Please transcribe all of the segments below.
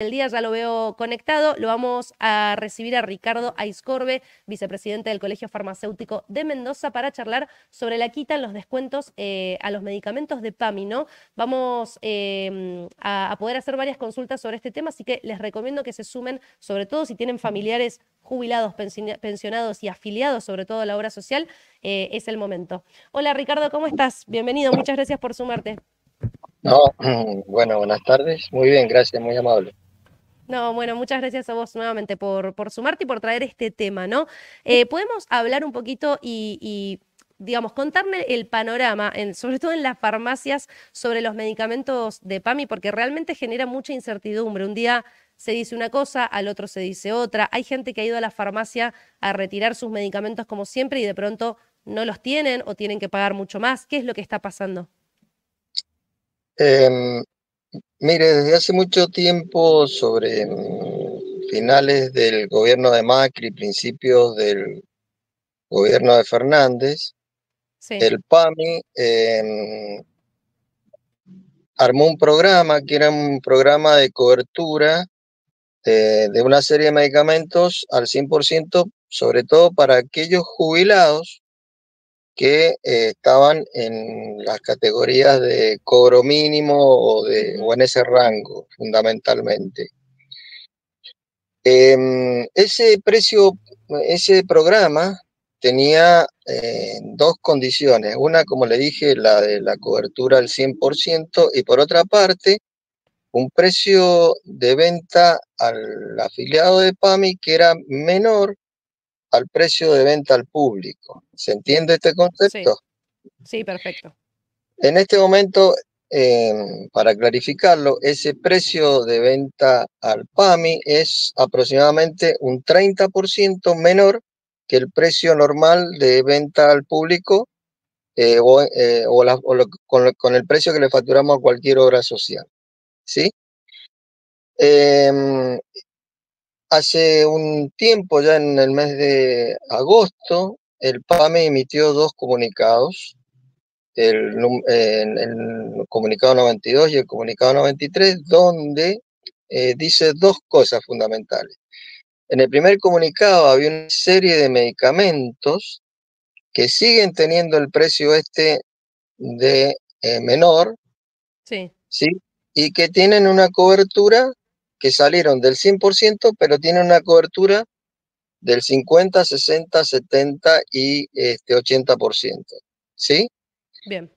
El día ya lo veo conectado. Lo vamos a recibir a Ricardo Aiscorbe, vicepresidente del Colegio Farmacéutico de Mendoza, para charlar sobre la quita en los descuentos eh, a los medicamentos de PAMI. ¿no? Vamos em, a, poder hacer varias consultas sobre este tema, así que les recomiendo que se sumen, sobre todo si tienen familiares jubilados, pensionados y afiliados, sobre todo a la obra social, eh, es el momento. Hola Ricardo, ¿cómo estás? Bienvenido, muchas gracias por sumarte. No, bueno, buenas tardes. Muy bien, gracias, muy amable. No, bueno, muchas gracias a vos nuevamente por, por sumarte y por traer este tema, ¿no? Eh, podemos hablar un poquito y, digamos, contarme el panorama, sobre todo en las farmacias, sobre los medicamentos de PAMI, porque realmente genera mucha incertidumbre. Un día se dice una cosa, al otro se dice otra. Hay gente que ha ido a la farmacia a retirar sus medicamentos como siempre y de pronto no los tienen o tienen que pagar mucho más. ¿Qué es lo que está pasando? Em, Mire, desde hace mucho tiempo, sobre mm, finales del gobierno de Macri, principios del gobierno de Fernández, el PAMI em, armó un programa que era un programa de cobertura de, de una serie de medicamentos al 100%, sobre todo para aquellos jubilados que eh, estaban en las categorías de cobro mínimo o, de, en ese rango, fundamentalmente. Em, ese precio, ese programa tenía eh, dos condiciones. Una, como le dije, la de la cobertura al 100% y por otra parte, un precio de venta al afiliado de PAMI que era menor al precio de venta al público. ¿Se entiende este concepto? Sí, perfecto. En este momento, em, para clarificarlo, ese precio de venta al PAMI es aproximadamente un 30% menor que el precio normal de venta al público eh, o, eh, con, con, el precio que le facturamos a cualquier obra social. ¿Sí? Em, Hace un tiempo, ya en el mes de agosto, el PAME emitió dos comunicados, el, comunicado 92 y el comunicado 93, donde eh, dice dos cosas fundamentales. En el primer comunicado había una serie de medicamentos que siguen teniendo el precio este de eh, menor, sí. sí. Y que tienen una cobertura que salieron del 100%, pero tienen una cobertura del 50, 60, 70 y este, 80%. ¿Sí? Bien.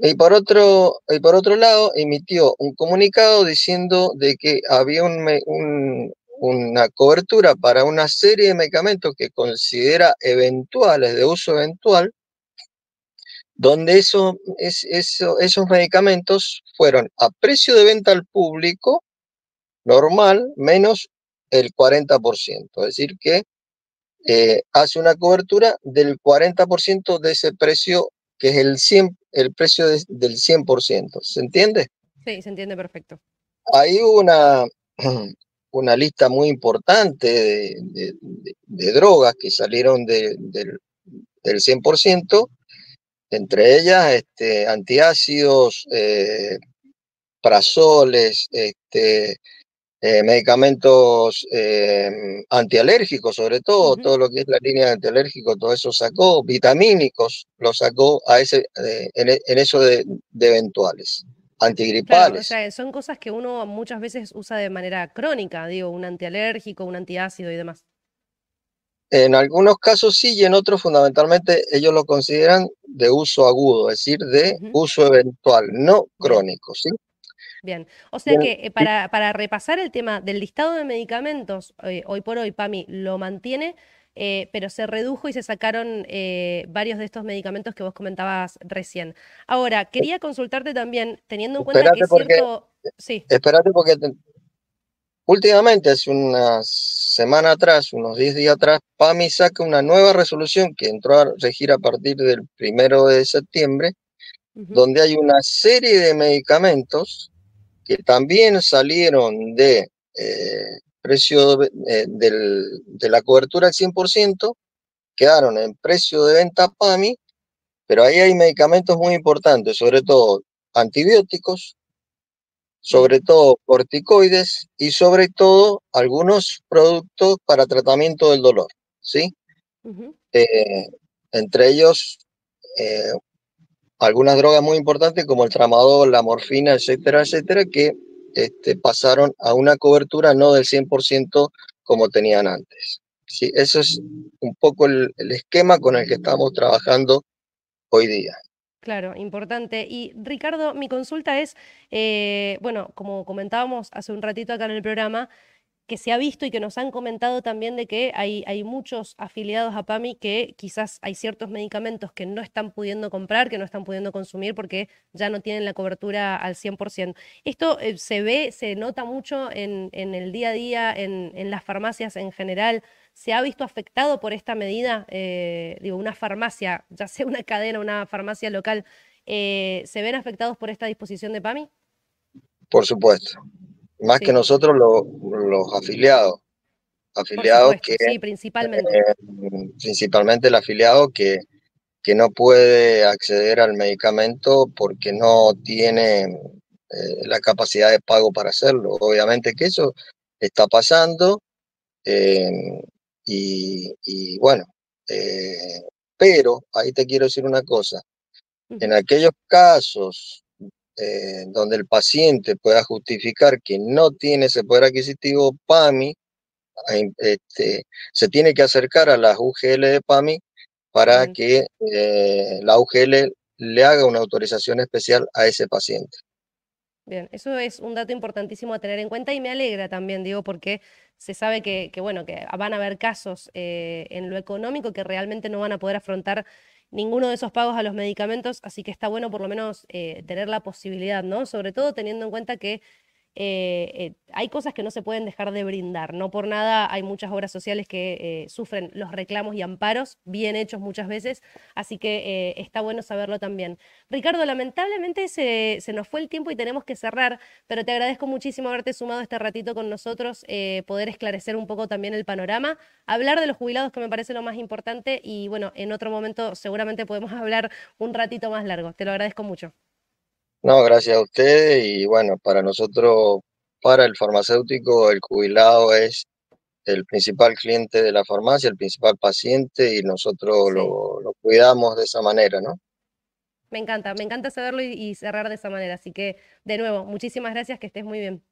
Y, por otro, y por otro lado, emitió un comunicado diciendo de que había una cobertura para una serie de medicamentos que considera eventuales, de uso eventual, donde esos medicamentos fueron a precio de venta al público normal menos el 40%. Es decir, que eh, hace una cobertura del 40% de ese precio, que es el, el precio del 100%. ¿Se entiende? Sí, se entiende perfecto. Hay una, una lista muy importante de, drogas que salieron del 100%, entre ellas este, antiácidos, eh, prazoles, este, eh, medicamentos eh, antialérgicos, sobre todo, todo lo que es la línea de antialérgico, todo eso sacó, vitamínicos, lo sacó a ese, e, en, eso de, eventuales, antigripales. o sea, son cosas que uno muchas veces usa de manera crónica, digo, un antialérgico, un antiácido y demás. En algunos casos sí y en otros fundamentalmente ellos lo consideran de uso agudo, es decir, de uso eventual, no crónico, ¿sí? Bien, o sea que eh, para, para, repasar el tema del listado de medicamentos, eh, hoy, por hoy PAMI lo mantiene, eh, pero se redujo y se sacaron varios de estos medicamentos que vos comentabas recién. Ahora, quería consultarte también, teniendo en cuenta que porque, cierto... Sí. porque últimamente, hace una semana atrás, unos 10 días atrás, PAMI saca una nueva resolución que entró a regir a partir del primero de septiembre, donde hay una serie de medicamentos que también salieron de eh, precio eh, del, de la cobertura al 100%, quedaron en precio de venta PAMI, pero ahí hay medicamentos muy importantes, sobre todo antibióticos, sobre todo corticoides y sobre todo algunos productos para tratamiento del dolor, ¿sí? Eh, entre ellos, algunas drogas muy importantes como el tramador la morfina, etcétera, etcétera, que este, pasaron a una cobertura no del 100% como tenían antes. Sí, eso es un poco el, esquema con el que estamos trabajando hoy día. Claro, importante. Y Ricardo, mi consulta es, eh, bueno, como comentábamos hace un ratito acá en el programa, que se ha visto y que nos han comentado también de que hay, hay muchos afiliados a PAMI que quizás hay ciertos medicamentos que no están pudiendo comprar, que no están pudiendo consumir porque ya no tienen la cobertura al 100%. Esto eh, se ve, se nota mucho en, el día a día, en, las farmacias en general. ¿Se ha visto afectado por esta medida? Eh, digo, una farmacia, ya sea una cadena, una farmacia local, eh, ¿se ven afectados por esta disposición de PAMI? Por supuesto, más que nosotros los, afiliados. Afiliados que... principalmente. Eh, principalmente el afiliado que, que no puede acceder al medicamento porque no tiene eh, la capacidad de pago para hacerlo. Obviamente que eso está pasando eh, y, y, bueno, pero ahí te quiero decir una cosa. En aquellos casos eh, donde el paciente pueda justificar que no tiene ese poder adquisitivo PAMI, este, se tiene que acercar a las UGL de PAMI para que eh, la UGL le haga una autorización especial a ese paciente. Bien, eso es un dato importantísimo a tener en cuenta y me alegra también, digo, porque se sabe que, bueno, que van a haber casos eh, en lo económico que realmente no van a poder afrontar ninguno de esos pagos a los medicamentos, así que está bueno por lo menos eh, tener la posibilidad, ¿no? Sobre todo teniendo en cuenta que eh, eh, hay cosas que no se pueden dejar de brindar. No por nada hay muchas obras sociales que eh, sufren los reclamos y amparos, bien hechos muchas veces, así que está bueno saberlo también. Ricardo, lamentablemente se, se, nos fue el tiempo y tenemos que cerrar, pero te agradezco muchísimo haberte sumado este ratito con nosotros, poder esclarecer un poco también el panorama, hablar de los jubilados que me parece lo más importante y bueno, en otro momento seguramente podemos hablar un ratito más largo. Te lo agradezco mucho. No, gracias a usted y bueno, para nosotros, para el farmacéutico, el jubilado es el principal cliente de la farmacia, el principal paciente y nosotros lo, cuidamos de esa manera, ¿no? Me encanta, me encanta saberlo y, y cerrar de esa manera. Así que, de nuevo, muchísimas gracias, que estés muy bien.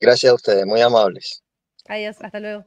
Gracias a ustedes, muy amables. Adiós, hasta luego.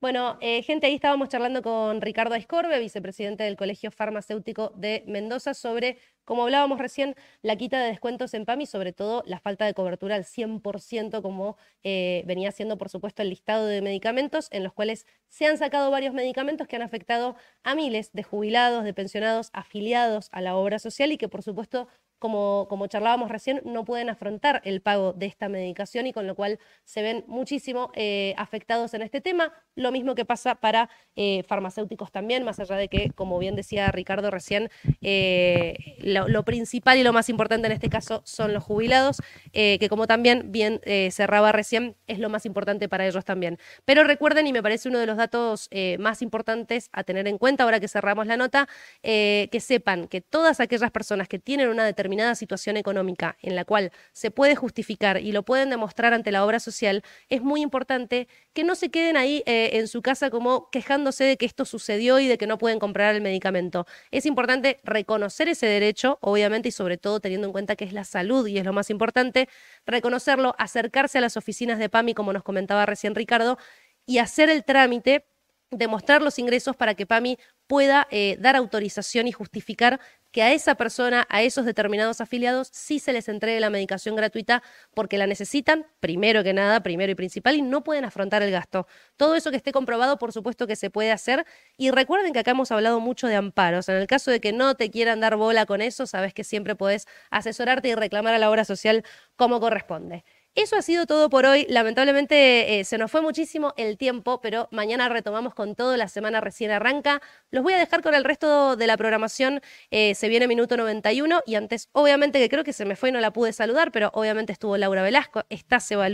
Bueno, eh, gente, ahí estábamos charlando con Ricardo Escorbe, vicepresidente del Colegio Farmacéutico de Mendoza, sobre, como hablábamos recién, la quita de descuentos en PAMI, sobre todo la falta de cobertura al 100%, como eh, venía siendo, por supuesto, el listado de medicamentos, en los cuales se han sacado varios medicamentos que han afectado a miles de jubilados, de pensionados, afiliados a la obra social y que, por supuesto, como, charlábamos recién, no pueden afrontar el pago de esta medicación y con lo cual se ven muchísimo eh, afectados en este tema. Lo mismo que pasa para eh, farmacéuticos también, más allá de que, como bien decía Ricardo recién, eh, lo, lo, principal y lo más importante en este caso son los jubilados, que como también bien cerraba recién, es lo más importante para ellos también. Pero recuerden, y me parece uno de los datos más importantes a tener en cuenta ahora que cerramos la nota, que sepan que todas aquellas personas que tienen una determinada situación económica en la cual se puede justificar y lo pueden demostrar ante la obra social, es muy importante que no se queden ahí eh, en su casa como quejándose de que esto sucedió y de que no pueden comprar el medicamento. Es importante reconocer ese derecho, obviamente, y sobre todo teniendo en cuenta que es la salud y es lo más importante, reconocerlo, acercarse a las oficinas de PAMI, como nos comentaba recién Ricardo, y hacer el trámite demostrar los ingresos para que PAMI pueda eh, dar autorización y justificar que a esa persona, a esos determinados afiliados, sí se les entregue la medicación gratuita porque la necesitan, primero que nada, primero y principal, y no pueden afrontar el gasto. Todo eso que esté comprobado, por supuesto que se puede hacer. Y recuerden que acá hemos hablado mucho de amparos. En el caso de que no te quieran dar bola con eso, sabes que siempre podés asesorarte y reclamar a la obra social como corresponde. Eso ha sido todo por hoy. Lamentablemente eh, se nos fue muchísimo el tiempo, pero mañana retomamos con todo. La semana recién arranca. Los voy a dejar con el resto de la programación. Eh, se viene minuto 91 y antes, obviamente, que creo que se me fue y no la pude saludar, pero obviamente estuvo Laura Velasco, está Seba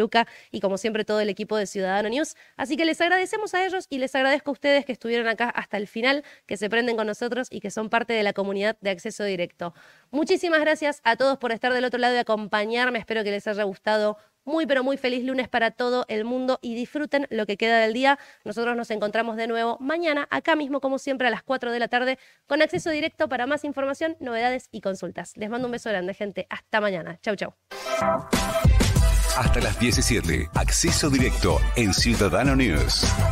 y como siempre todo el equipo de Ciudadano News. Así que les agradecemos a ellos y les agradezco a ustedes que estuvieron acá hasta el final, que se prenden con nosotros y que son parte de la comunidad de acceso directo. Muchísimas gracias a todos por estar del otro lado y acompañarme. Espero que les haya gustado muy, pero muy feliz lunes para todo el mundo y disfruten lo que queda del día. Nosotros nos encontramos de nuevo mañana, acá mismo, como siempre, a las 4 de la tarde, con acceso directo para más información, novedades y consultas. Les mando un beso grande, gente. Hasta mañana. Chau, chau. Hasta las 17, acceso directo en Ciudadano News.